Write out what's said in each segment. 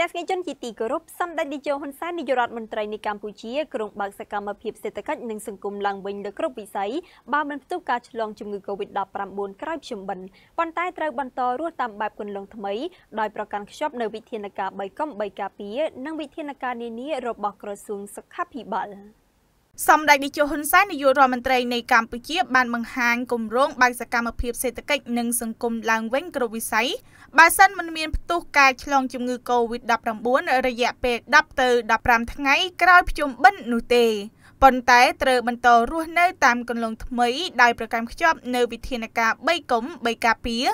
ទស្សនិកជនជាទីគោរពសម្ដេចតេជោហ៊ុនសែននាយករដ្ឋមន្ត្រីនៃកម្ពុជាក្រុងបើកសកម្មភាពសេដ្ឋកិច្ចនិងសង្គមឡើងវិញលើគ្រប់វិស័យបើមិនផ្ទុះការឆ្លងជំងឺ Covid-19 ក្រោយភ្ជុំបិណ្ឌប៉ុន្តែត្រូវបន្តរស់តាមបែបគន្លងថ្មីដោយប្រកាន់ខ្ជាប់នូវវិធានការ3កំ3ការពារនិងវិធានការនានារបស់ក្រសួងសុខាភិបាល។សម្ដេចនាយកហ៊ុនសែននាយករដ្ឋមន្ត្រីនៃកម្ពុជា បានបង្ហាញគម្រោងបើកសកម្មភាពសេដ្ឋកិច្ចនិងសង្គមឡើងវិញគ្រប់វិស័យបើសិនមិនមានផ្ទុះការឆ្លងជំងឺ Covid-19 រយៈពេល10ទៅ15ថ្ងៃក្រោយភ្ជុំបិណ្ឌនោះទេប៉ុន្តែត្រូវបន្តរស់នៅតាមកន្លងថ្មីដោយប្រកាន់ខ្ជាប់នៅ វិធានការ3កុំ3ការពារ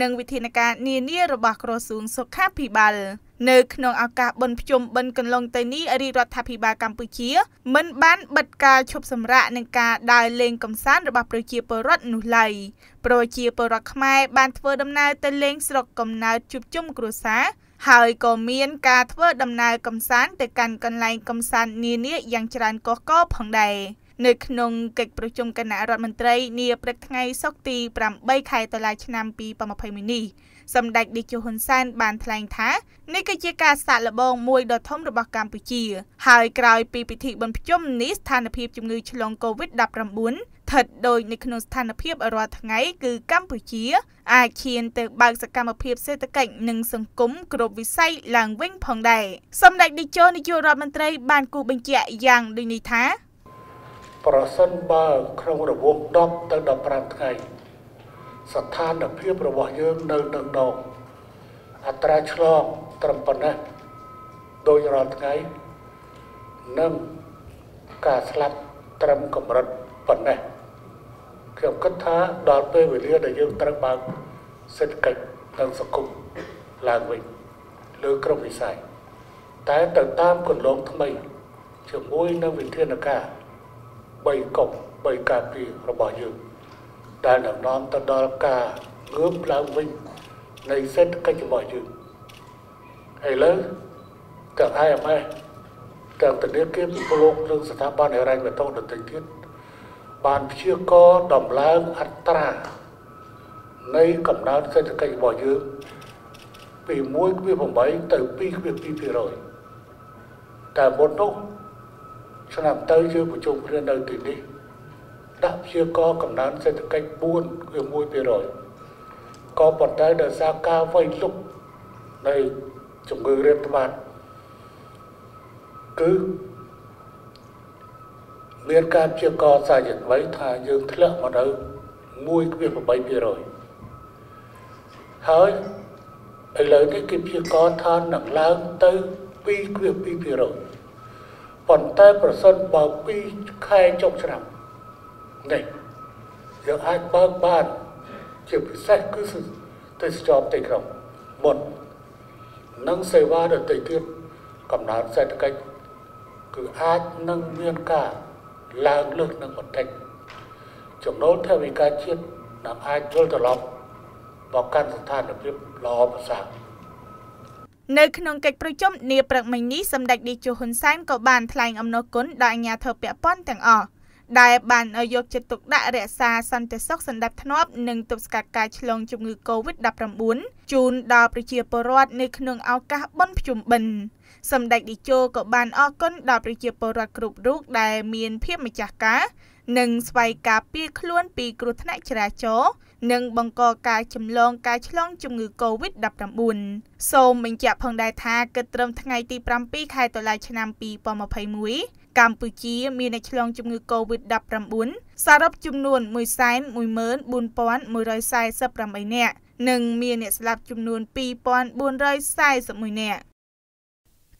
និងវិធានការនានារបស់ក្រសួងសុខាភិបាលនៅក្នុងឱកាសបុណ្យភ្ជុំបិណ្ឌកន្លងទៅនេះរាជរដ្ឋាភិបាលកម្ពុជា មិន បានបិទការឈប់សម្រាកនិងការដើរលេងកម្សាន្តរបស់ប្រជាពលរដ្ឋនោះឡើយប្រជាពលរដ្ឋខ្មែរបានធ្វើដំណើរទៅលេងស្រុកកំណើតជួបជុំគ្រួសារ ហើយក៏មានការធ្វើដំណើរកំសាន្តទៅកាន់កន្លែងកំសាន្តនានាយ៉ាងច្រើនកុះករផងដែរនៅក្នុងកិច្ចប្រជុំគណៈរដ្ឋមន្ត្រីនាព្រឹកថ្ងៃសុក្រទី8ខែតុលាឆ្នាំ2021នេះសម្ដេចតេជោហ៊ុនសែនបានថ្លែងថានេះគឺជាការសាកល្បងមួយដ៏ធំរបស់កម្ពុជា ហើយក្រោយពីពិធីបញ្ជុំនេះស្ថានភាពជំងឺឆ្លង Covid-19 ស្ថិតដូចនៅក្នុងស្ថានភាពរាល់ថ្ងៃគឺកម្ពុជាអាចឈានទៅបើកសកម្មភាពសេដ្ឋកិច្ចនិងសង្គមគ្រប់វិស័យឡើងវិញផងដែរសម្ដេចតេជោនាយករដ្ឋមន្ត្រីបានគូបញ្ជាក់យ៉ាងដូចនេះថាប្រសិនបើក្នុងរង្វង់10ទៅ15ថ្ងៃស្ថានភាពរបស់យើងនៅនឹងដងអត្រាឆ្លងត្រឹមប៉ុណ្ណេះដោយរាល់ថ្ងៃនិងការស្លាប់ត្រឹមកម្រិតប៉ុណ្ណេះខ្ញុំគិតថាដល់ពេលវេលាដែលយើងត្រូវបើកសេដ្ឋកិច្ចនិងសង្គមឡើងវិញលើគ្រប់វិស័យតែទៅតាមគន្លងថ្មីជាមួយនឹងវិធានការ3កុក3ការពាររបស់យើងដែលនឹងនាំទៅដល់ការងើបឡើងវិញនៃសេដ្ឋកិច្ចរបស់យើងឥឡូវទាំង IMF ទាំងធនាគារពិភពលោកនិងស្ថាប័នហិរញ្ញវត្ថុដទៃទៀតបានព្យាករដំឡើងអត្រានៃកំណើនសេដ្ឋកិច្ចរបស់យើងពី1.8ទៅ2.2%តែមុននោះឆ្នាំទៅគឺប្រជុំគ្នានៅទីនេះដាក់ជាកកំណើនសេដ្ឋកិច្ច4គឺ1%ក៏ប៉ុន្តែដោយសារការវៃលុកនៃជំងឺរាតត្បាតគឺមានការព្យាករសាជាថ្មីថាយើងធ្លាក់មកនៅ1.8%ហើយឥឡូវនេះគេព្យាករថានឹងឡើងទៅ2.2%ប៉ុន្តែប្រសិនបើ2ខែចុងឆ្នាំនេះយើងអាចបើកបានជាពិសេសគឺទេសចរផ្ទៃក្រុងមុននិងសេវាដទៃទៀតកំណើនសេដ្ឋកិច្ចគឺអាចនឹងមានការឡើងលើសនឹងបន្តិចចំណូលថវិកាជាតិនឹងអាចវិលត្រឡប់មកកាន់ស្ថានភាពល្អប្រសើរនៅក្នុងកិច្ចប្រជុំនាព្រឹកមិញនេះសម្ដេចឌីជូហ៊ុនសែនក៏បានថ្លែងអំណរគុណដល់អាជ្ញាធរពាក់ព័ន្ធទាំងអស់ដែលបានយកចិត្តទុកដាក់រក្សាសន្តិសុខសណ្ដាប់ធ្នាប់និងទប់ស្កាត់ការឆ្លងជំងឺ Covid-19 ជូនដល់ប្រជាពលរដ្ឋនៅក្នុងឱកាសបុណ្យភ្ជុំបិណ្ឌសម្ដេចតេជោក៏បានអរគុណដល់ប្រជាពលរដ្ឋគ្រប់រូបដែលមាន ភាពម្ចាស់ការនិងស្វែងការពារខ្លួនពីគ្រោះថ្នាក់ចរាចរណ៍និងបង្កការចម្លងការឆ្លង ជំងឺ Covid-19 សូមបញ្ជាក់ផងដែរថាគិតត្រឹមថ្ងៃទី7ខែតុលាឆ្នាំ2021កម្ពុជាមានអ្នកឆ្លងជំងឺ Covid-19 សរុបចំនួន114,148នាក់និង មានអ្នកស្លាប់ចំនួន2,441នាក់